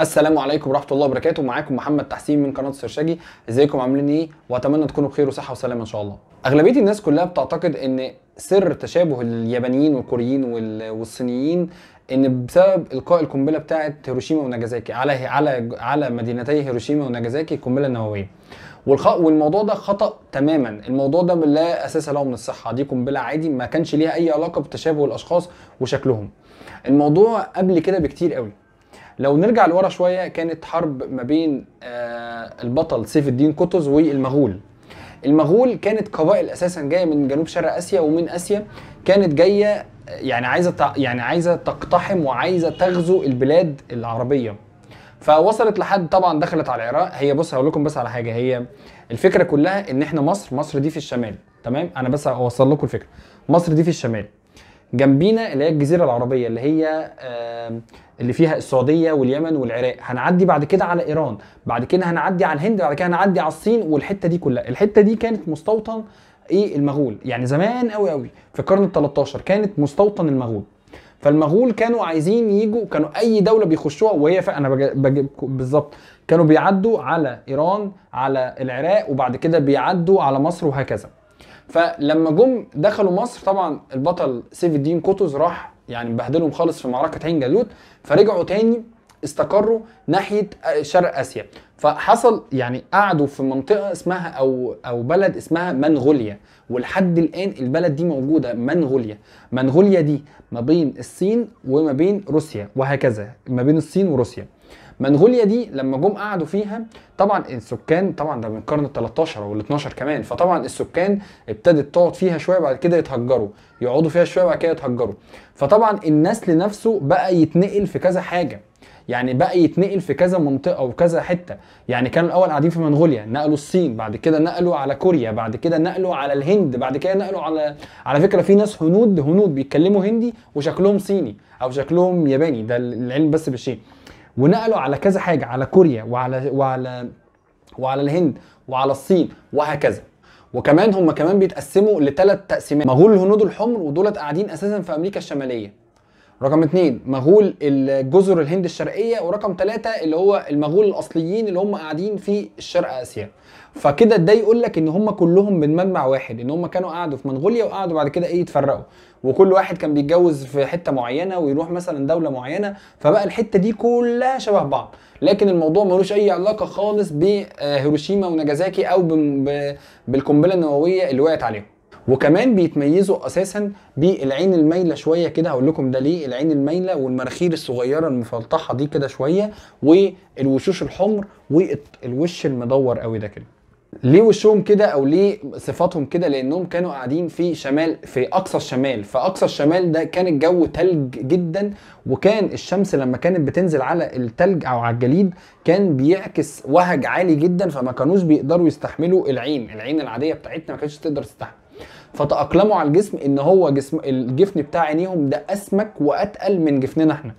السلام عليكم ورحمه الله وبركاته معاكم محمد تحسين من قناه سرشاجي ازيكم عاملين ايه واتمنى تكونوا بخير وصحه وسلامه ان شاء الله اغلبيه الناس كلها بتعتقد ان سر تشابه اليابانيين والكوريين والصينيين ان بسبب القاء القنبله بتاعه هيروشيما وناجازاكي على على على مدينتي هيروشيما وناجازاكي القنبله النوويه والخ... والموضوع ده خطا تماما الموضوع ده لا اساس له من الصحه دي قنبله عادي ما كانش ليها اي علاقه بتشابه الاشخاص وشكلهم الموضوع قبل كده بكتير قوي لو نرجع لورا شويه كانت حرب ما بين آه، البطل سيف الدين قطز والمغول المغول كانت قبائل اساسا جايه من جنوب شرق اسيا ومن اسيا كانت جايه يعني عايزه يعني عايزه تقتحم وعايزه تغزو البلاد العربيه فوصلت لحد طبعا دخلت على العراق هي بص هقول لكم بس على حاجه هي الفكره كلها ان احنا مصر مصر دي في الشمال تمام انا بس هوصل لكم الفكره مصر دي في الشمال جنبينا اللي هي الجزيره العربيه اللي هي اللي فيها السعوديه واليمن والعراق هنعدي بعد كده على ايران بعد كده هنعدي على الهند بعد كده هنعدي على الصين والحته دي كلها الحته دي كانت مستوطن ايه المغول يعني زمان قوي قوي في القرن ال13 كانت مستوطن المغول فالمغول كانوا عايزين يجوا كانوا اي دوله بيخشوها وهي انا بالظبط كانوا بيعدوا على ايران على العراق وبعد كده بيعدوا على مصر وهكذا فلما جم دخلوا مصر طبعا البطل سيف الدين قطز راح يعني مبهدلهم خالص في معركه عين جالوت فرجعوا تاني استقروا ناحيه شرق اسيا فحصل يعني قعدوا في منطقه اسمها او او بلد اسمها منغوليا ولحد الان البلد دي موجوده منغوليا منغوليا دي ما بين الصين وما بين روسيا وهكذا ما بين الصين وروسيا منغوليا دي لما جم قعدوا فيها طبعا السكان طبعا ده من القرن ال 13 وال 12 كمان فطبعا السكان ابتدت تقعد فيها شويه بعد كده يتهجروا يقعدوا فيها شويه بعد كده يتهجروا فطبعا النسل نفسه بقى يتنقل في كذا حاجه يعني بقى يتنقل في كذا منطقه وكذا حته يعني كانوا الاول قاعدين في منغوليا نقلوا الصين بعد كده نقلوا على كوريا بعد كده نقلوا على الهند بعد كده نقلوا على على فكره في ناس هنود هنود بيتكلموا هندي وشكلهم صيني او شكلهم ياباني ده العلم بس بالشيء ونقلوا على كذا حاجه على كوريا وعلى وعلى وعلى الهند وعلى الصين وهكذا وكمان هم كمان بيتقسموا لثلاث تقسيمات مغول الهنود الحمر ودولت قاعدين اساسا في امريكا الشماليه رقم اتنين مغول الجزر الهند الشرقيه ورقم ثلاثه اللي هو المغول الاصليين اللي هم قاعدين في شرق اسيا فكده ده يقول لك ان هم كلهم من مجمع واحد ان هم كانوا قعدوا في منغوليا وقعدوا بعد كده ايه يتفرقوا وكل واحد كان بيتجوز في حته معينه ويروح مثلا دوله معينه فبقى الحته دي كلها شبه بعض لكن الموضوع ملوش اي علاقه خالص بهيروشيما وناجازاكي او بالقنبله النوويه اللي وقعت عليهم وكمان بيتميزوا اساسا بالعين المايله شويه كده هقول لكم ده ليه العين المايله والمراخير الصغيره المفلطحه دي كده شويه والوشوش الحمر والوش المدور قوي ده كده ليه وشهم كده او ليه صفاتهم كده لانهم كانوا قاعدين في شمال في اقصى الشمال فاقصى الشمال ده كان الجو تلج جدا وكان الشمس لما كانت بتنزل على التلج او على الجليد كان بيعكس وهج عالي جدا فما كانوش بيقدروا يستحملوا العين العين العاديه بتاعتنا ما كانتش تقدر تستحمل فتاقلموا على الجسم ان هو جسم الجفن بتاع عينيهم ده اسمك واتقل من جفننا احنا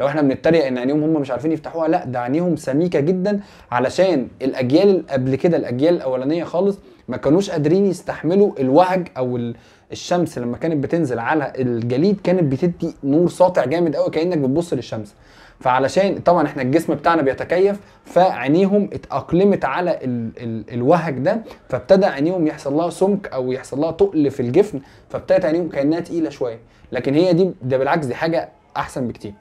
لو احنا بنتريق ان عينيهم هم مش عارفين يفتحوها لا ده عينيهم سميكه جدا علشان الاجيال اللي قبل كده الاجيال الاولانيه خالص ما كانوش قادرين يستحملوا الوهج او الشمس لما كانت بتنزل على الجليد كانت بتدي نور ساطع جامد قوي كانك بتبص للشمس فعلشان طبعا احنا الجسم بتاعنا بيتكيف فعينيهم اتاقلمت على ال ال الوهج ده فابتدى عينيهم يحصل لها سمك او يحصل لها تقل في الجفن فابتدت عينيهم كانها تقيله شويه لكن هي دي ده بالعكس دي حاجه احسن بكتير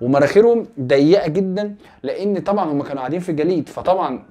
ومراخيرهم ضيقه جدا لان طبعا هم كانوا قاعدين في الجليد فطبعا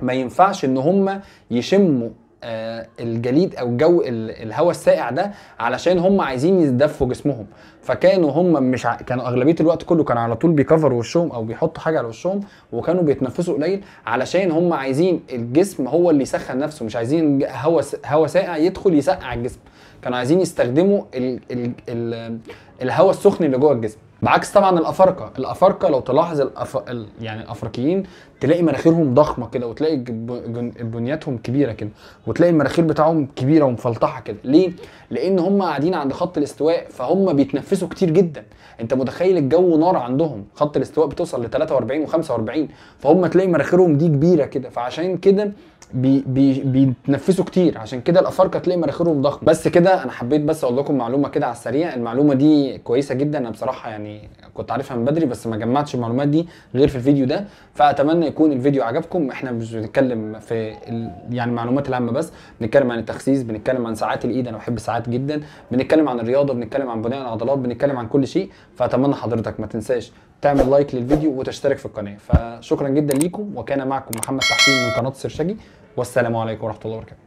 ما ينفعش ان هم يشموا آه، الجليد او الجو الهواء الساقع ده علشان هم عايزين يدفوا جسمهم فكانوا هم مش ع... كانوا اغلبيه الوقت كله كانوا على طول بيكفروا وشهم او بيحطوا حاجه على وشهم وكانوا بيتنفسوا قليل علشان هم عايزين الجسم هو اللي يسخن نفسه مش عايزين هواء هواء ساقع يدخل يسقع الجسم كانوا عايزين يستخدموا ال... ال... ال... الهواء السخن اللي جوه الجسم بعكس طبعا الافارقه الافارقه لو تلاحظ الأف... ال... يعني الافريقيين تلاقي مناخيرهم ضخمه كده وتلاقي جن... بنياتهم كبيره كده وتلاقي المناخير بتاعهم كبيره ومفلطحه كده ليه لان هم قاعدين عند خط الاستواء فهم بيتنفسوا كتير جدا انت متخيل الجو نار عندهم خط الاستواء بتوصل ل 43 و45 فهم تلاقي مناخيرهم دي كبيره كده فعشان كده بي بي بيتنفسوا كتير عشان كده الافارقه تلاقي مناخيرهم ضخمه بس كده انا حبيت بس اقول لكم معلومه كده على السريع المعلومه دي كويسه جدا انا بصراحه يعني كنت عارفها من بدري بس ما جمعتش المعلومات دي غير في الفيديو ده فاتمنى يكون الفيديو عجبكم احنا مش بنتكلم في يعني المعلومات العامه بس بنتكلم عن التخسيس بنتكلم عن ساعات الايد انا بحب ساعات جدا بنتكلم عن الرياضه بنتكلم عن بناء العضلات بنتكلم عن كل شيء فاتمنى حضرتك ما تنساش تعمل لايك للفيديو وتشترك في القناه فشكرا جدا ليكم وكان معكم محمد تحسين من قناه سرشجي والسلام عليكم ورحمه الله وبركاته